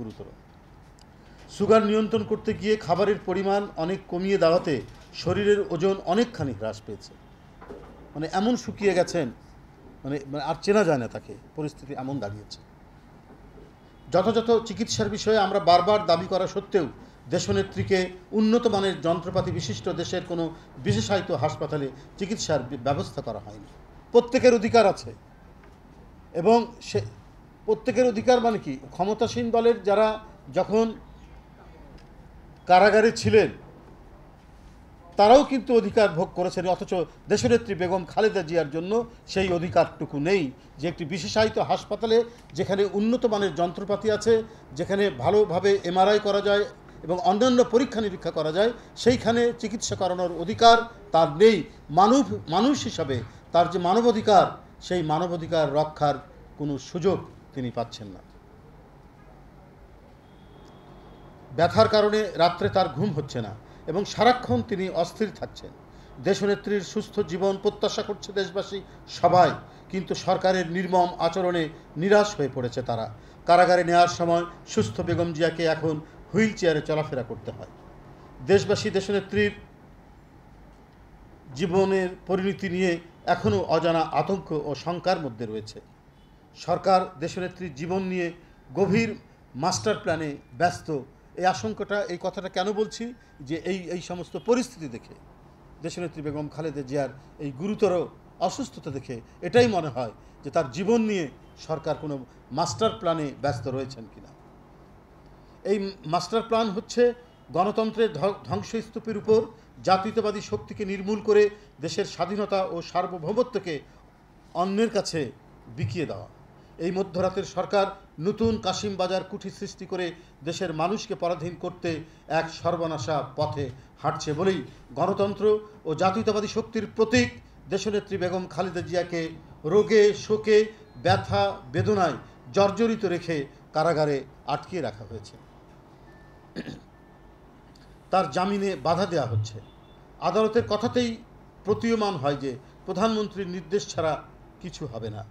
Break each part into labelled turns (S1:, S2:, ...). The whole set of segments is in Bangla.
S1: গুরুতর সুগার নিয়ন্ত্রণ করতে গিয়ে খাবারের পরিমাণ অনেক কমিয়ে দেওয়াতে শরীরের ওজন অনেকখানি হ্রাস পেয়েছে মানে এমন শুকিয়ে গেছেন মানে মানে আর চেনা যায় না তাকে পরিস্থিতি এমন দাঁড়িয়েছে যথাযথ চিকিৎসার বিষয়ে আমরা বারবার দাবি করা সত্ত্বেও দেশনেত্রীকে উন্নত মানের যন্ত্রপাতি বিশিষ্ট দেশের কোনো বিশেষায়িত হাসপাতালে চিকিৎসার ব্যবস্থা করা হয়নি প্রত্যেকের অধিকার আছে এবং সে প্রত্যেকের অধিকার মানে কি ক্ষমতাসীন দলের যারা যখন কারাগারে ছিলেন তারাও কিন্তু অধিকার ভোগ করেছেন অথচ দেশনেত্রী বেগম খালেদা জিয়ার জন্য সেই অধিকারটুকু নেই যে একটি বিশেষায়িত হাসপাতালে যেখানে উন্নত মানের যন্ত্রপাতি আছে যেখানে ভালোভাবে এমআরআই করা যায় এবং অন্যান্য পরীক্ষা নিরীক্ষা করা যায় সেইখানে চিকিৎসা করানোর অধিকার তার নেই মানুষ মানুষ হিসাবে তার যে মানবাধিকার সেই মানবাধিকার রক্ষার কোনো সুযোগ তিনি পাচ্ছেন না ব্যথার কারণে রাত্রে তার ঘুম হচ্ছে না এবং সারাক্ষণ তিনি অস্থির থাকছেন দেশনেত্রীর সুস্থ জীবন প্রত্যাশা করছে দেশবাসী সবাই কিন্তু সরকারের নির্মম আচরণে নিরাশ হয়ে পড়েছে তারা কারাগারে নেওয়ার সময় সুস্থ বেগম জিয়াকে এখন হুইল চেয়ারে চলাফেরা করতে হয় দেশবাসী দেশনেত্রীর জীবনের পরিণতি নিয়ে এখনও অজানা আতঙ্ক ও শঙ্কার মধ্যে রয়েছে সরকার দেশনেত্রীর জীবন নিয়ে গভীর মাস্টার প্ল্যানে ব্যস্ত এই আশঙ্কাটা এই কথাটা কেন বলছি যে এই এই সমস্ত পরিস্থিতি দেখে দেশনেত্রী বেগম খালেদা জিয়ার এই গুরুতর অসুস্থতা দেখে এটাই মনে হয় যে তার জীবন নিয়ে সরকার কোনো মাস্টার প্ল্যানে ব্যস্ত রয়েছেন কিনা এই মাস্টার প্ল্যান হচ্ছে গণতন্ত্রের ধ্বংসস্তূপের উপর জাতীয়তাবাদী শক্তিকে নির্মূল করে দেশের স্বাধীনতা ও সার্বভৌমত্বকে অন্যের কাছে বিকিয়ে দেওয়া এই মধ্যরাতের সরকার নতুন কাশিম বাজার কুঠি সৃষ্টি করে দেশের মানুষকে পরাধীন করতে এক সর্বনাশা পথে হাঁটছে বলেই গণতন্ত্র ও জাতীয়তাবাদী শক্তির প্রতীক দেশনেত্রী বেগম খালেদা জিয়াকে রোগে শোকে ব্যথা বেদনায় জর্জরিত রেখে কারাগারে আটকিয়ে রাখা হয়েছে তার জামিনে বাধা দেওয়া হচ্ছে আদালতের কথাতেই প্রতীয়মান হয় যে প্রধানমন্ত্রীর নির্দেশ ছাড়া কিছু হবে না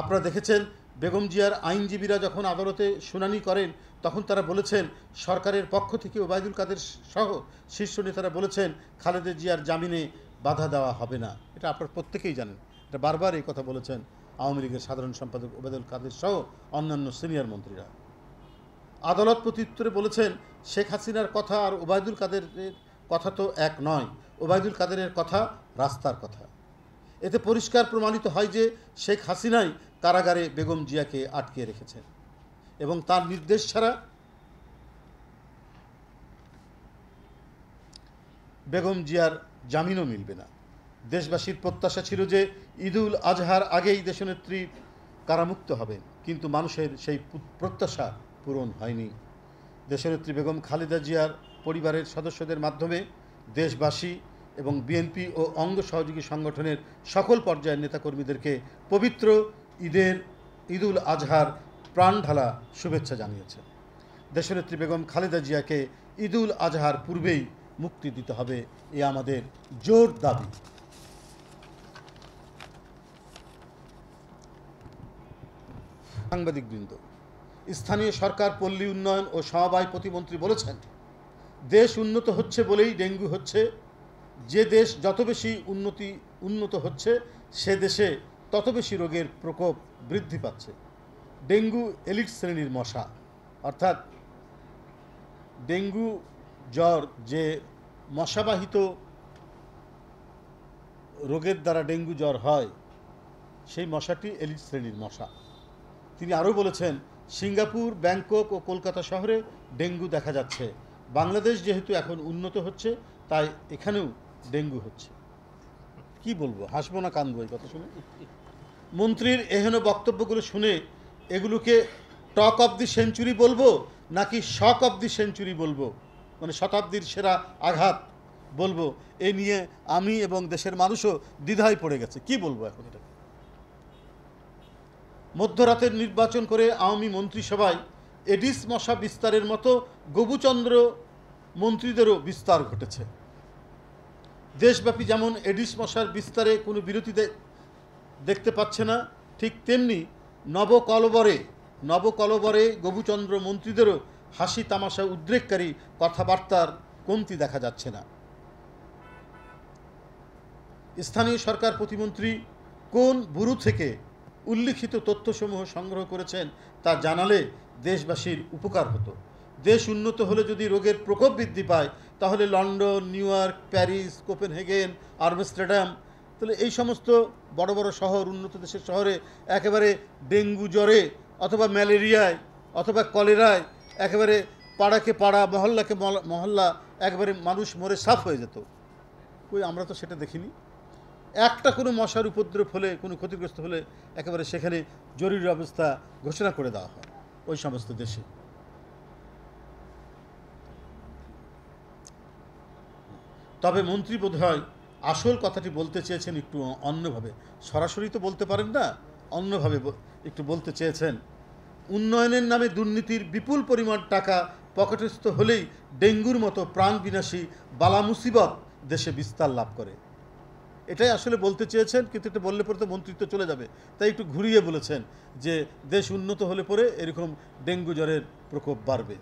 S1: আপনারা দেখেছেন বেগম জিয়ার আইনজীবীরা যখন আদালতে শুনানি করেন তখন তারা বলেছেন সরকারের পক্ষ থেকে ওবায়দুল কাদের সহ শীর্ষ নেতারা বলেছেন খালেদা জিয়ার জামিনে বাধা দেওয়া হবে না এটা আপনারা প্রত্যেকেই জানেন এটা বারবার এই কথা বলেছেন আওয়ামী লীগের সাধারণ সম্পাদক ওবায়দুল কাদের সহ অন্যান্য সিনিয়র মন্ত্রীরা আদালত প্রত্যুত্তরে বলেছেন শেখ হাসিনার কথা আর ওবায়দুল কাদের কথা তো এক নয় ওবায়দুল কাদেরের কথা রাস্তার কথা এতে পরিষ্কার প্রমাণিত হয় যে শেখ হাসিনাই কারাগারে বেগম জিয়াকে আটকে রেখেছেন এবং তার নির্দেশ ছাড়া বেগম জিয়ার জামিনও মিলবে না দেশবাসীর প্রত্যাশা ছিল যে ঈদুল আজহার আগেই দেশনেত্রী কারামুক্ত হবেন কিন্তু মানুষের সেই প্রত্যাশা পূরণ হয়নি দেশনেত্রী বেগম খালেদা জিয়ার পরিবারের সদস্যদের মাধ্যমে দেশবাসী এবং বিএনপি ও অঙ্গ সহযোগী সংগঠনের সকল পর্যায়ের নেতাকর্মীদেরকে পবিত্র ঈদের ঈদুল আজহার প্রাণ ঢালা শুভেচ্ছা জানিয়েছে দেশনেত্রী বেগম খালেদা জিয়াকে ঈদুল আজহার পূর্বেই মুক্তি দিতে হবে এ আমাদের জোর দাবি সাংবাদিকবৃন্দ স্থানীয় সরকার পল্লী উন্নয়ন ও সমবায় প্রতিমন্ত্রী বলেছেন দেশ উন্নত হচ্ছে বলেই ডেঙ্গু হচ্ছে যে দেশ যত বেশি উন্নতি উন্নত হচ্ছে সে দেশে তত বেশি রোগের প্রকোপ বৃদ্ধি পাচ্ছে ডেঙ্গু এলিট শ্রেণীর মশা অর্থাৎ ডেঙ্গু জ্বর যে মশাবাহিত রোগের দ্বারা ডেঙ্গু জ্বর হয় সেই মশাটি এলিট শ্রেণীর মশা তিনি আরও বলেছেন সিঙ্গাপুর ব্যাংকক ও কলকাতা শহরে ডেঙ্গু দেখা যাচ্ছে বাংলাদেশ যেহেতু এখন উন্নত হচ্ছে তাই এখানেও ডেঙ্গু হচ্ছে কি বলবো হাসবো না কান্দবো এই কথা শুনে মন্ত্রীর এহেন বক্তব্যগুলো শুনে এগুলোকে টক অব দি সেঞ্চুরি বলবো নাকি শক অব দি সেঞ্চুরি বলবো মানে শতাব্দীর সেরা আঘাত বলবো এ নিয়ে আমি এবং দেশের মানুষও দ্বিধায় পড়ে গেছে কি বলবো এখন এটা মধ্যরাতের নির্বাচন করে আওয়ামী মন্ত্রিসভায় এডিস মশা বিস্তারের মতো গবুচন্দ্র মন্ত্রীদেরও বিস্তার ঘটেছে দেশব্যাপী যেমন এডিস মশার বিস্তারে কোনো বিরতি দেখতে পাচ্ছে না ঠিক তেমনি নবকলবরে নবকলবরে গভুচন্দ্র মন্ত্রীদেরও হাসি তামাশা উদ্রেককারী কথাবার্তার কমতি দেখা যাচ্ছে না স্থানীয় সরকার প্রতিমন্ত্রী কোন বুরু থেকে উল্লিখিত তথ্যসমূহ সংগ্রহ করেছেন তা জানালে দেশবাসীর উপকার হতো দেশ উন্নত হলে যদি রোগের প্রকোপ বৃদ্ধি পায় তাহলে London New York Paris Copenhagen Amsterdam তাহলে এই সমস্ত বড় বড় শহর উন্নত দেশের শহরে একেবারে ডেঙ্গু জ্বরে অথবা ম্যালেরিয়ায় অথবা কলেরায় একেবারে পাড়াকে পাড়া মহল্লাকে মহল্লা একবারে মানুষ মরে সাফ হয়ে যেত কই আমরা তো সেটা দেখিনি একটা কোনো মশার উপদ্রব হলে কোনো ক্ষতিগ্রস্ত হলে একেবারে সেখানে জরুরি অবস্থা ঘোষণা করে দেওয়া হয় ওই সমস্ত দেশে তবে মন্ত্রী বোধহয় আসল কথাটি বলতে চেয়েছেন একটু অন্যভাবে সরাসরি তো বলতে পারেন না অন্যভাবে একটু বলতে চেয়েছেন উন্নয়নের নামে দুর্নীতির বিপুল পরিমাণ টাকা পকেটস্থ হলেই ডেঙ্গুর মতো প্রাণ বিনাশী বালা মুসিবত দেশে বিস্তার লাভ করে এটাই আসলে বলতে চেয়েছেন কিন্তু এটা বললে পরে তো মন্ত্রিত্ব চলে যাবে তাই একটু ঘুরিয়ে বলেছেন যে দেশ উন্নত হলে পরে এরকম ডেঙ্গু জ্বরের প্রকোপ বাড়বে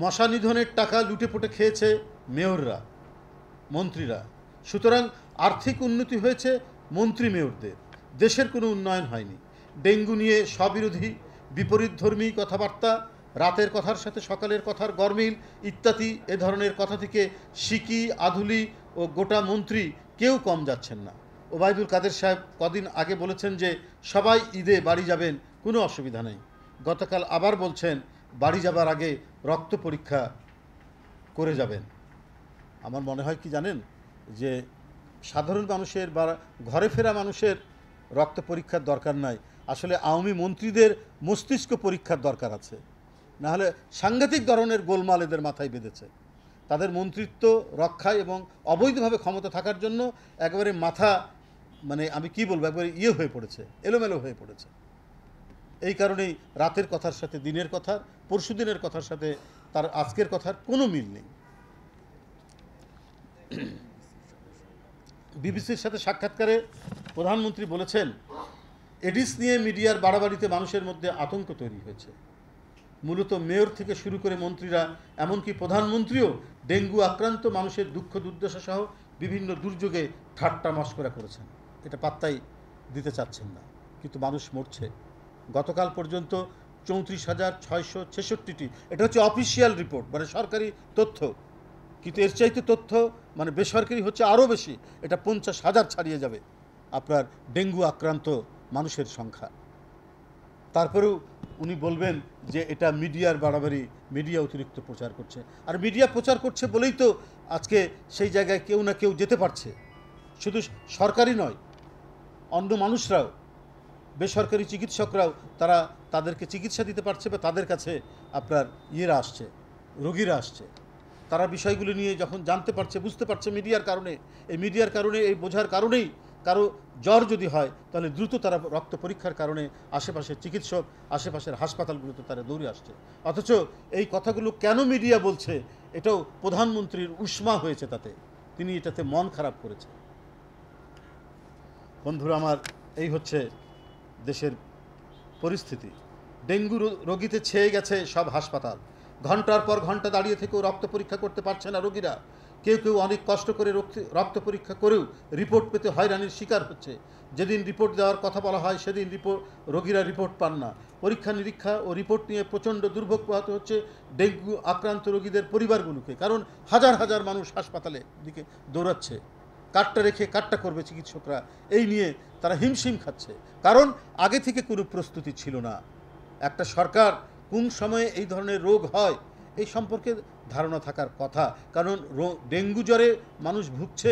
S1: মশা নিধনের টাকা লুটে পুটে খেয়েছে মেয়ররা মন্ত্রীরা সুতরাং আর্থিক উন্নতি হয়েছে মন্ত্রী মেয়রদের দেশের কোনো উন্নয়ন হয়নি ডেঙ্গু নিয়ে স্ববিরোধী বিপরীতধর্মী কথাবার্তা রাতের কথার সাথে সকালের কথার গরমিল ইত্যাদি এ ধরনের কথা থেকে সিকি আধুলি ও গোটা মন্ত্রী কেউ কম যাচ্ছেন না ওবায়দুল কাদের সাহেব কদিন আগে বলেছেন যে সবাই ঈদে বাড়ি যাবেন কোনো অসুবিধা নেই গতকাল আবার বলছেন বাড়ি যাবার আগে রক্ত পরীক্ষা করে যাবেন আমার মনে হয় কি জানেন যে সাধারণ মানুষের বা ঘরে ফেরা মানুষের রক্ত পরীক্ষার দরকার নাই আসলে আওয়ামী মন্ত্রীদের মস্তিষ্ক পরীক্ষার দরকার আছে নাহলে সাংঘাতিক ধরনের গোলমাল এদের মাথায় বেঁধেছে তাদের মন্ত্রিত্ব রক্ষায় এবং অবৈধভাবে ক্ষমতা থাকার জন্য একেবারে মাথা মানে আমি কি বলবো একবারে ইয়ে হয়ে পড়েছে এলোমেলো হয়ে পড়েছে এই কারণেই রাতের কথার সাথে দিনের কথার পরশু দিনের কথার সাথে তার আজকের কথার কোনো মিল নেই বিবিসির সাথে সাক্ষাৎকারে প্রধানমন্ত্রী বলেছেন এডিস নিয়ে মিডিয়ার বাড়াবাড়িতে মানুষের মধ্যে আতঙ্ক তৈরি হয়েছে মূলত মেয়র থেকে শুরু করে মন্ত্রীরা এমনকি প্রধানমন্ত্রীও ডেঙ্গু আক্রান্ত মানুষের দুঃখ দুর্দশা সহ বিভিন্ন দুর্যোগে ঠাট্টা করা করেছেন এটা পাত্তাই দিতে চাচ্ছেন না কিন্তু মানুষ মরছে গতকাল পর্যন্ত চৌত্রিশ হাজার ছয়শো ছেষট্টিটি এটা হচ্ছে অফিসিয়াল রিপোর্ট মানে সরকারি তথ্য কিন্তু এর চাইতে তথ্য মানে বেসরকারি হচ্ছে আরও বেশি এটা পঞ্চাশ হাজার ছাড়িয়ে যাবে আপনার ডেঙ্গু আক্রান্ত মানুষের সংখ্যা তারপরেও উনি বলবেন যে এটা মিডিয়ার বাড়াবাড়ি মিডিয়া অতিরিক্ত প্রচার করছে আর মিডিয়া প্রচার করছে বলেই তো আজকে সেই জায়গায় কেউ না কেউ যেতে পারছে শুধু সরকারি নয় অন্য মানুষরাও বেসরকারি চিকিৎসকরাও তারা তাদেরকে চিকিৎসা দিতে পারছে বা তাদের কাছে আপনার ইয়েরা আসছে রোগীরা আসছে তারা বিষয়গুলি নিয়ে যখন জানতে পারছে বুঝতে পারছে মিডিয়ার কারণে এই মিডিয়ার কারণে এই বোঝার কারণেই কারো জ্বর যদি হয় তাহলে দ্রুত তারা রক্ত পরীক্ষার কারণে আশেপাশের চিকিৎসক আশেপাশের হাসপাতালগুলোতে তারা দৌড়ে আসছে অথচ এই কথাগুলো কেন মিডিয়া বলছে এটাও প্রধানমন্ত্রীর উষ্মা হয়েছে তাতে তিনি এটাতে মন খারাপ করেছে বন্ধুরা আমার এই হচ্ছে দেশের পরিস্থিতি ডেঙ্গু রোগীতে ছেয়ে গেছে সব হাসপাতাল ঘন্টার পর ঘন্টা দাঁড়িয়ে থেকেও রক্ত পরীক্ষা করতে পারছে না রোগীরা কেউ কেউ অনেক কষ্ট করে রক্ত পরীক্ষা করেও রিপোর্ট পেতে হয়রানির শিকার হচ্ছে যেদিন রিপোর্ট দেওয়ার কথা বলা হয় সেদিন রিপোর্ট রোগীরা রিপোর্ট পান না পরীক্ষা নিরীক্ষা ও রিপোর্ট নিয়ে প্রচণ্ড দুর্ভোগ পোহাতে হচ্ছে ডেঙ্গু আক্রান্ত রোগীদের পরিবারগুলোকে কারণ হাজার হাজার মানুষ হাসপাতালে দিকে দৌড়াচ্ছে কাটটা রেখে কাটটা করবে চিকিৎসকরা এই নিয়ে তারা হিমশিম খাচ্ছে কারণ আগে থেকে কোনো প্রস্তুতি ছিল না একটা সরকার কোন সময়ে এই ধরনের রোগ হয় এই সম্পর্কে ধারণা থাকার কথা কারণ ডেঙ্গু জ্বরে মানুষ ভুগছে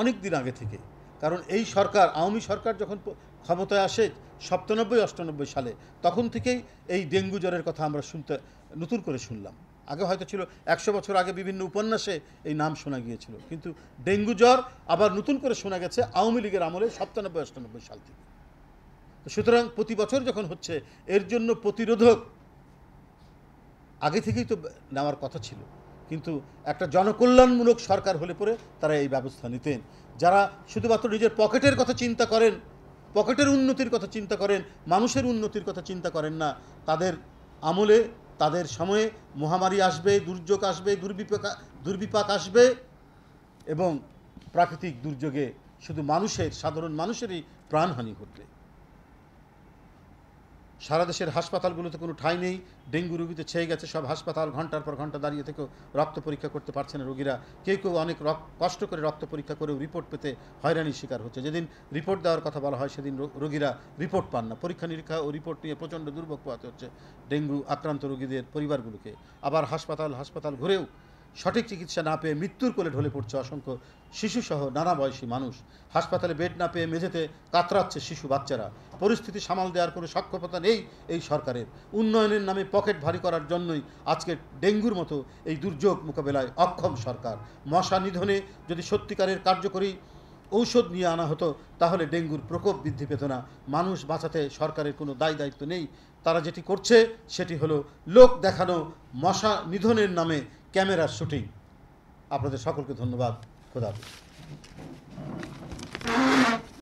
S1: অনেক দিন আগে থেকে কারণ এই সরকার আওয়ামী সরকার যখন ক্ষমতায় আসে সপ্তানব্বই অষ্টানব্বই সালে তখন থেকেই এই ডেঙ্গু জ্বরের কথা আমরা শুনতে নতুন করে শুনলাম আগে হয়তো ছিল একশো বছর আগে বিভিন্ন উপন্যাসে এই নাম শোনা গিয়েছিল কিন্তু ডেঙ্গু জ্বর আবার নতুন করে শোনা গেছে আওয়ামী লীগের আমলে সপ্তানব্বই অষ্টানব্বই সাল থেকে সুতরাং প্রতি বছর যখন হচ্ছে এর জন্য প্রতিরোধক আগে থেকেই তো নেওয়ার কথা ছিল কিন্তু একটা জনকল্যাণমূলক সরকার হলে পরে তারা এই ব্যবস্থা নিতেন যারা শুধুমাত্র নিজের পকেটের কথা চিন্তা করেন পকেটের উন্নতির কথা চিন্তা করেন মানুষের উন্নতির কথা চিন্তা করেন না তাদের আমলে তাদের সময়ে মহামারী আসবে দুর্যোগ আসবে দুর্বিপাক দুর্বিপাক আসবে এবং প্রাকৃতিক দুর্যোগে শুধু মানুষের সাধারণ মানুষেরই প্রাণহানি ঘটবে সারা দেশের হাসপাতালগুলোতে কোনো ঠাঁই নেই ডেঙ্গু রুগীতে ছেয়ে গেছে সব হাসপাতাল ঘন্টার পর ঘন্টা দাঁড়িয়ে থেকেও রক্ত পরীক্ষা করতে পারছে না রোগীরা কেউ কেউ অনেক কষ্ট করে রক্ত পরীক্ষা করেও রিপোর্ট পেতে হয়রানির শিকার হচ্ছে যেদিন রিপোর্ট দেওয়ার কথা বলা হয় সেদিন রোগীরা রিপোর্ট পান না পরীক্ষা নিরীক্ষা ও রিপোর্ট নিয়ে প্রচণ্ড দুর্ভোগ পোয়াতে হচ্ছে ডেঙ্গু আক্রান্ত রোগীদের পরিবারগুলোকে আবার হাসপাতাল হাসপাতাল ঘুরেও সঠিক চিকিৎসা না পেয়ে মৃত্যুর কোলে ঢলে পড়ছে অসংখ্য শিশুসহ নানা বয়সী মানুষ হাসপাতালে বেড না পেয়ে মেঝেতে কাতরাচ্ছে শিশু বাচ্চারা পরিস্থিতি সামাল দেওয়ার কোনো সক্ষমতা নেই এই সরকারের উন্নয়নের নামে পকেট ভারী করার জন্যই আজকে ডেঙ্গুর মতো এই দুর্যোগ মোকাবেলায় অক্ষম সরকার মশা নিধনে যদি সত্যিকারের কার্যকরী ঔষধ নিয়ে আনা হতো তাহলে ডেঙ্গুর প্রকোপ বৃদ্ধি পেত না মানুষ বাঁচাতে সরকারের কোনো দায় দায়িত্ব নেই তারা যেটি করছে সেটি হলো লোক দেখানো মশা নিধনের নামে ক্যামেরার শুটিং আপনাদের সকলকে ধন্যবাদ খোদা